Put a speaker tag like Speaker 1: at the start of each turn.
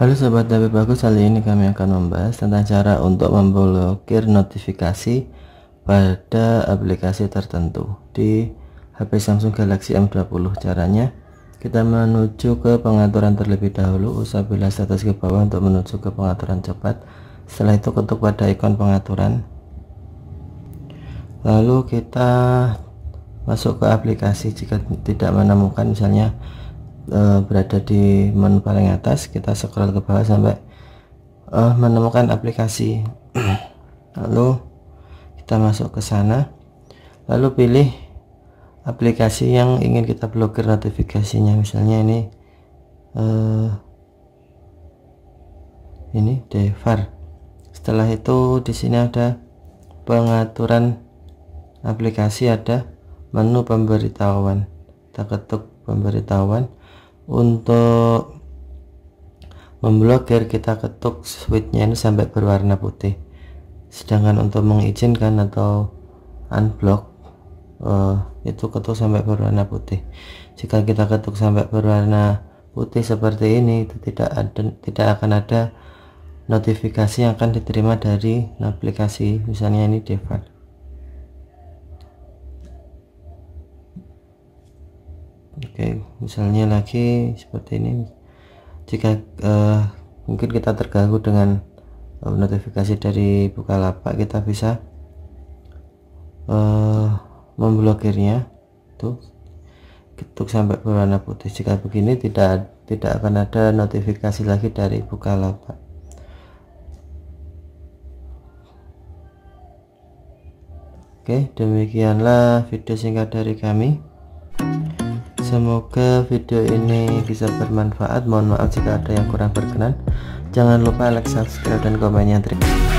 Speaker 1: Halo Sobat Tabib Bagus, kali ini kami akan membahas tentang cara untuk memblokir notifikasi pada aplikasi tertentu di HP Samsung Galaxy M20 caranya kita menuju ke pengaturan terlebih dahulu usah bila status ke bawah untuk menuju ke pengaturan cepat setelah itu ketuk pada ikon pengaturan lalu kita masuk ke aplikasi jika tidak menemukan misalnya uh, berada di menu paling atas kita scroll ke bawah sampai uh, menemukan aplikasi lalu kita masuk ke sana lalu pilih aplikasi yang ingin kita blokir notifikasinya misalnya ini uh, ini Devar setelah itu di sini ada pengaturan aplikasi ada menu pemberitahuan kita ketuk pemberitahuan untuk memblokir kita ketuk switchnya ini sampai berwarna putih sedangkan untuk mengizinkan atau unblock uh, itu ketuk sampai berwarna putih jika kita ketuk sampai berwarna putih seperti ini itu tidak ada tidak akan ada notifikasi yang akan diterima dari aplikasi misalnya ini default oke okay, misalnya lagi seperti ini jika uh, mungkin kita terganggu dengan uh, notifikasi dari Bukalapak kita bisa uh, memblokirnya tuh ketuk sampai berwarna putih jika begini tidak tidak akan ada notifikasi lagi dari Bukalapak Oke, demikianlah video singkat dari kami. Semoga video ini bisa bermanfaat. Mohon maaf jika ada yang kurang berkenan. Jangan lupa like, subscribe, dan komennya. Terima kasih.